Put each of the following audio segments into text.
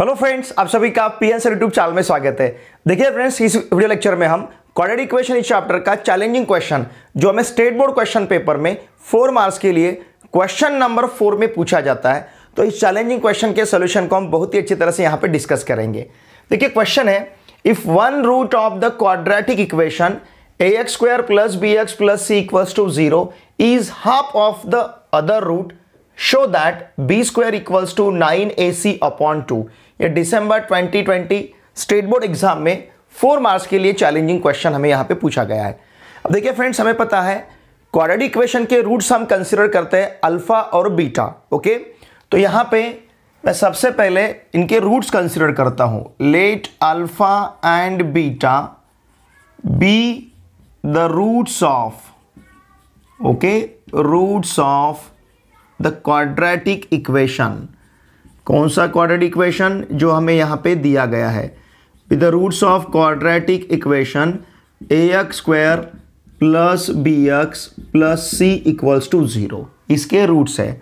Hello friends आप सभी का पीएन सर यूट्यूब चैनल में स्वागत है देखिए फ्रेंड्स इस वीडियो लेक्चर में हम क्वार इक्वेशन इस चैप्टर का चैलेंजिंग क्वेश्चन जो हमें स्टेट बोर्ड क्वेश्चन पेपर में फोर मार्क्स के लिए क्वेश्चन नंबर फोर में पूछा जाता है तो इस चैलेंजिंग क्वेश्चन के सोल्यूशन को हम बहुत ही अच्छी तरह से यहाँ पर डिस्कस करेंगे देखिए क्वेश्चन है if one root of the quadratic equation A X square plus B X plus C equals to zero is half of the other root show that B square equals to nine A C upon two ये twenty 2020 state board exam में four marks के लिए challenging question हमें यहाँ पे पूछा गया है अब देखिए फ्रेंड्स हमें पता है क्वारड इक्वेशन के रूट्स हम कंसिडर करते हैं अल्फा और बीटा ओके तो यहाँ पे मैं सबसे पहले इनके रूट्स कंसिडर करता हूँ let alpha and beta be the roots of okay roots of the quadratic equation कौन सा क्वाड्रेटिक इक्वेशन जो हमें यहाँ पे दिया गया है with the roots of quadratic equation A X square plus B X plus C equals to zero इसके रूट्स है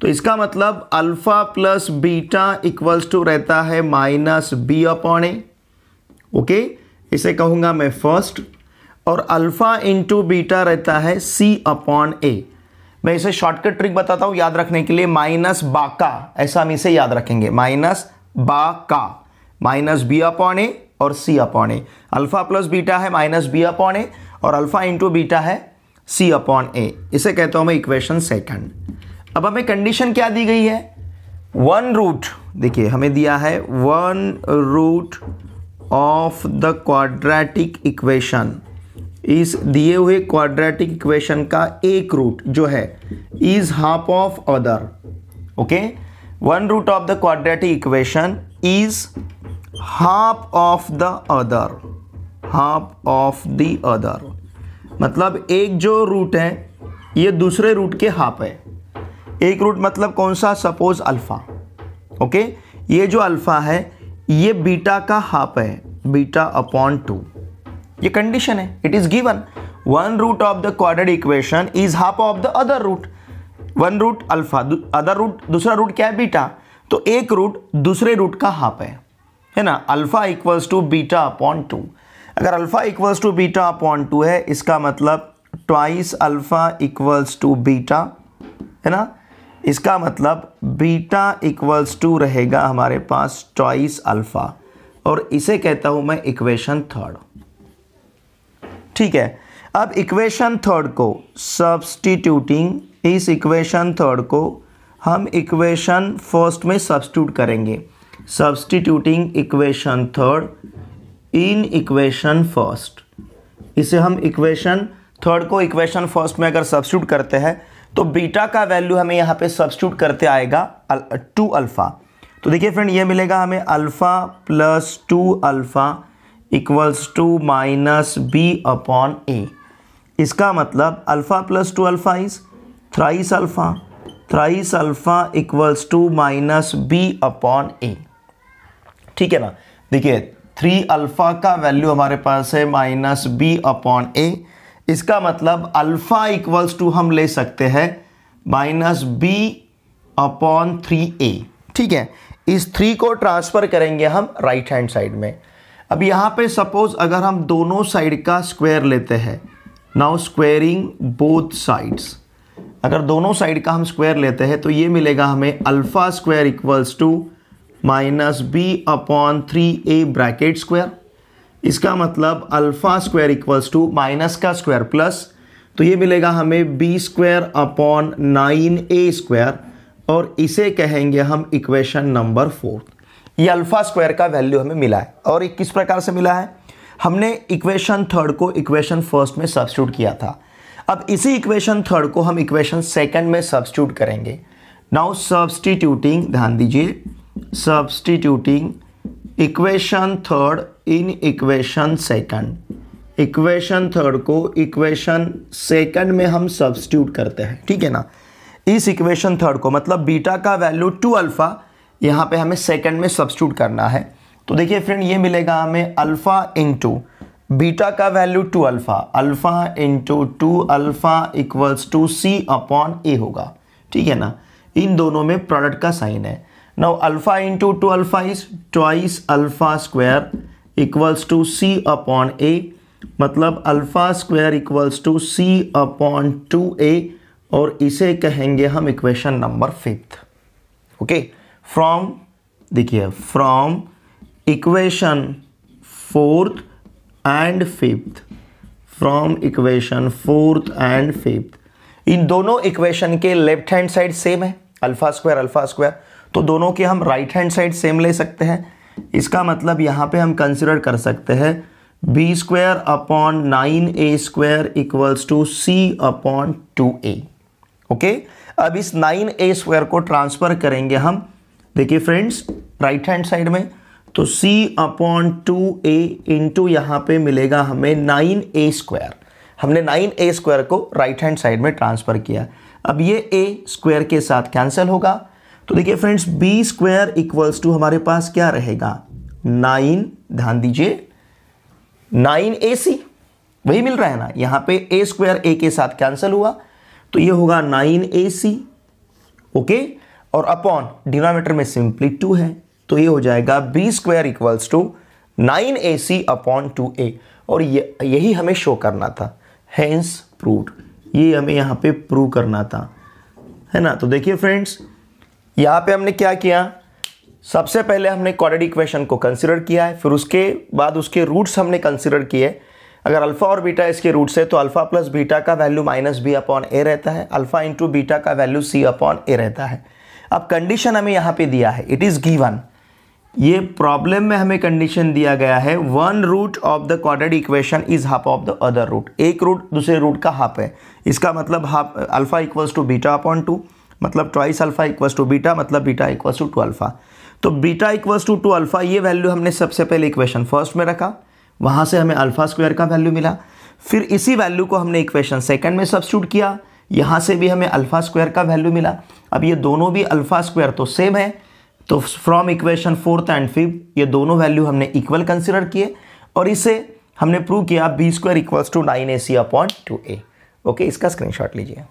तो इसका मतलब alpha plus beta equals to रहता है minus B upon A okay इसे कहूँगा मैं फर्स्ट और अल्फ़ा इंटू बीटा रहता है सी अपॉन ए मैं इसे शॉर्टकट ट्रिक बताता हूं याद रखने के लिए माइनस बाका ऐसा हम इसे याद रखेंगे माइनस बाका माइनस बी अपॉन ए और C upon A alpha plus beta है माइनस बी अपॉन ए और अल्फा इंटू बीटा है सी अपॉन ए इसे कहता हूं मैं इक्वेशन सेकंड अब हमें कंडीशन क्या दी गई है वन रूट देखिए हमें दिया है one root of the quadratic equation इस दिए हुए क्वाड्रेटिक इक्वेशन का एक रूट जो है is half of other okay one root of the quadratic equation is half of the other half of the other मतलब एक जो रूट है ये दूसरे रूट के हाफ है एक रूट मतलब कौन सा सपोज अल्फ़ा ओके ये जो अल्फ़ा है ये बीटा का हाफ है बीटा अपॉन टू ये कंडीशन है it is given one root of the quadratic equation is half of the other root one root alpha other root दूसरा रूट क्या है बीटा तो एक रूट दूसरे रूट का हाफ है है ना alpha equals to beta upon two अगर alpha equals to beta upon two है इसका मतलब twice alpha equals to beta है ना इसका मतलब बीटा इक्वल्स टू रहेगा हमारे पास ट्वाइस अल्फा और इसे कहता हूं मैं इक्वेशन थर्ड ठीक है अब इक्वेशन थर्ड को सब्सटीट्यूटिंग इस इक्वेशन थर्ड को हम इक्वेशन फर्स्ट में सब्सटीट्यूट करेंगे substituting equation third in equation first इसे हम इक्वेशन थर्ड को इक्वेशन फर्स्ट में अगर सब्सटीट्यूट करते हैं तो बीटा का वैल्यू हमें यहाँ पे सब्सटीट्यूट करते आएगा टू अल्फ़ा तो देखिए फ्रेंड ये मिलेगा हमें alpha plus two alpha equals to minus B upon a इसका मतलब alpha plus two alpha is thrice alpha thrice alpha equals to minus B upon a ठीक है ना देखिए थ्री अल्फ़ा का वैल्यू हमारे पास है माइनस बी अपॉन ए इसका मतलब अल्फ़ा इक्वल्स टू हम ले सकते हैं minus B upon three a ठीक है इस थ्री को ट्रांसफ़र करेंगे हम राइट हैंड साइड में अब यहाँ पे सपोज अगर हम दोनों साइड का स्क्वायर लेते हैं नाउ स्क्वेयरिंग बोथ साइड्स अगर दोनों साइड का हम स्क्वायर लेते हैं तो ये मिलेगा हमें alpha square equals to minus B upon three a bracket square इसका मतलब alpha square equals to minus का स्क्वायर प्लस तो ये मिलेगा हमें b square upon nine a square और इसे कहेंगे हम इक्वेशन नंबर फोर्थ ये अल्फ़ा स्क्वायर का वैल्यू हमें मिला है और ये किस प्रकार से मिला है हमने इक्वेशन थर्ड को इक्वेशन फर्स्ट में सब्सिट्यूट किया था अब इसी इक्वेशन थर्ड को हम इक्वेशन सेकंड में सब्सिट्यूट करेंगे नाउ सब्सटीट्यूटिंग ध्यान दीजिए substituting equation third in equation second equation third को इक्वेशन सेकंड में हम सब्सटीट्यूट करते हैं ठीक है ना इस इक्वेशन थर्ड को मतलब बीटा का वैल्यू टू अल्फ़ा यहाँ पे हमें सेकंड में सब्सट्यूट करना है तो देखिए फ्रेंड ये मिलेगा हमें अल्फ़ा इंटू बीटा का value two alpha alpha into two alpha equals to c upon a होगा ठीक है ना इन दोनों में प्रोडक्ट का साइन है now alpha into two alpha is twice alpha square equals to c upon a मतलब alpha square equals to c upon two a और इसे कहेंगे हम equation number fifth okay okay? From देखिए from equation fourth and fifth from equation fourth and fifth इन दोनों equation के left hand side same है अल्फा स्क्वायर अल्फा स्क्वायर तो दोनों के हम राइट हैंड साइड सेम ले सकते हैं इसका मतलब यहां पे हम कंसिडर कर सकते हैं b square upon nine a square equals to c upon two a okay अब इस नाइन ए स्क्वायर को ट्रांसफर करेंगे हम देखिए फ्रेंड्स राइट हैंड साइड में तो c upon two a into यहाँ पर मिलेगा हमें नाइन ए स्क्वायर हमने नाइन ए स्क्वायर को राइट हैंड साइड में ट्रांसफ़र किया अब ये ए स्क्वायर के साथ कैंसिल होगा तो देखिए friends b square equals to हमारे पास क्या रहेगा नाइन ध्यान दीजिए नाइन ए सी वही मिल रहा है ना यहाँ पे ए स्क्वायर ए के साथ कैंसिल हुआ तो ये होगा नाइन ए सी ओके और अपॉन डिनोमीटर में सिंपली टू है तो ये हो जाएगा b square equals to nine A C upon two a और ये यही हमें शो करना था हैंस प्रूव ये हमें यहाँ पे प्रूव करना था है ना तो देखिए फ्रेंड्स यहाँ पे हमने क्या किया सबसे पहले हमने क्वाड्रेटिक इक्वेशन को कंसिडर किया है फिर उसके बाद उसके रूट्स हमने कंसिडर किए अगर अल्फ़ा और बीटा इसके रूट्स है तो अल्फ़ा प्लस बीटा का value minus B upon a रहता है अल्फ़ा इंटू बीटा का वैल्यू सी अपॉन ए रहता है अब कंडीशन हमें यहाँ पे दिया है इट इज़ गिवन ये प्रॉब्लम में हमें कंडीशन दिया गया है one root of the quadratic equation is half of the other root एक रूट दूसरे रूट का हाफ है इसका मतलब half alpha equals to beta upon to मतलब twice alpha equals to beta मतलब beta equals to two alpha तो beta equals to two alpha ये वैल्यू हमने सबसे पहले इक्वेशन फर्स्ट में रखा वहाँ से हमें अल्फा स्क्वायर का वैल्यू मिला फिर इसी वैल्यू को हमने इक्वेशन सेकेंड में सब्सिट्यूट किया यहाँ से भी हमें अल्फ़ा स्क्वायर का वैल्यू मिला अब ये दोनों भी अल्फ़ा स्क्वायर तो सेम है तो from equation fourth and fifth ये दोनों वैल्यू हमने इक्वल कंसिडर किए और इसे हमने प्रूव किया b square equals to nine A C upon two a okay इसका स्क्रीनशॉट लीजिए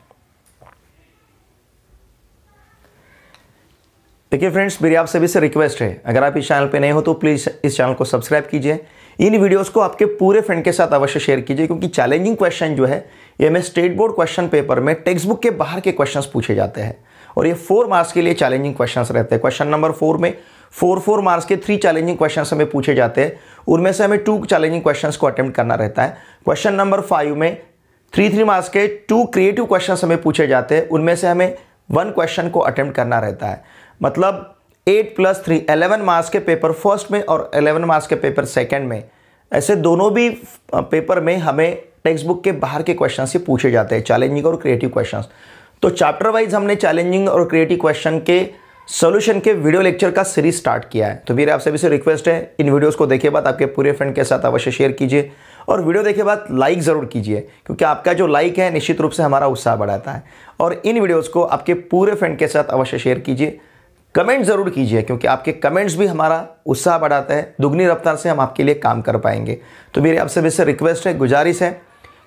देखिए फ्रेंड्स मेरी आप सभी से रिक्वेस्ट है अगर आप इस चैनल पर नए हो तो प्लीज़ इस चैनल को सब्सक्राइब कीजिए इन वीडियोस को आपके पूरे फ्रेंड के साथ अवश्य शेयर कीजिए क्योंकि चैलेंजिंग क्वेश्चन जो है ये हमें स्टेट बोर्ड क्वेश्चन पेपर में टेक्स्ट बुक के बाहर के क्वेश्चन पूछे जाते हैं और ये फोर मार्क्स के लिए चैलेंजिंग क्वेश्चन रहते हैं क्वेश्चन नंबर फोर में फोर फोर मार्क्स के थ्री चैलेंजिंग क्वेश्चन हमें पूछे जाते हैं उनमें से हमें टू चैलेंजिंग क्वेश्चन को अटेम्प्ट करना रहता है क्वेश्चन नंबर फाइव में थ्री थ्री मार्क्स के टू क्रिएटिव क्वेश्चन हमें पूछे जाते हैं उनमें से हमें वन क्वेश्चन को अटेम्प्ट करना रहता है मतलब eight plus three eleven marks के पेपर फर्स्ट में और एलेवन मार्क्स के पेपर सेकेंड में ऐसे दोनों भी पेपर में हमें टेक्स्ट बुक के बाहर के क्वेश्चन से पूछे जाते हैं चैलेंजिंग और क्रिएटिव क्वेश्चन तो चैप्टर वाइज हमने चैलेंजिंग और क्रिएटिव क्वेश्चन के सोल्यूशन के वीडियो लेक्चर का सीरीज स्टार्ट किया है तो मेरे आप सभी से रिक्वेस्ट है इन वीडियोस को देखे बाद आपके पूरे फ्रेंड के साथ अवश्य शेयर कीजिए और वीडियो देखे बाद लाइक ज़रूर कीजिए क्योंकि आपका जो लाइक है निश्चित रूप से हमारा उत्साह बढ़ाता है और इन वीडियोज़ को आपके पूरे फ्रेंड के साथ अवश्य शेयर कीजिए कमेंट ज़रूर कीजिए क्योंकि आपके कमेंट्स भी हमारा उत्साह बढ़ाता है दुगनी रफ्तार से हम आपके लिए काम कर पाएंगे तो मेरी आप सभी से रिक्वेस्ट है गुजारिश है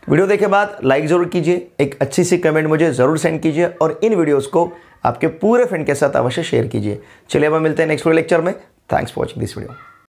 वीडियो देखे बाद लाइक ज़रूर कीजिए एक अच्छी सी कमेंट मुझे ज़रूर सेंड कीजिए और इन वीडियोज़ को आपके पूरे फ्रेंड के साथ अवश्य शेयर कीजिए चलिए अब मिलते हैं नेक्स्ट वीडियो लेक्चर में thanks for watching this video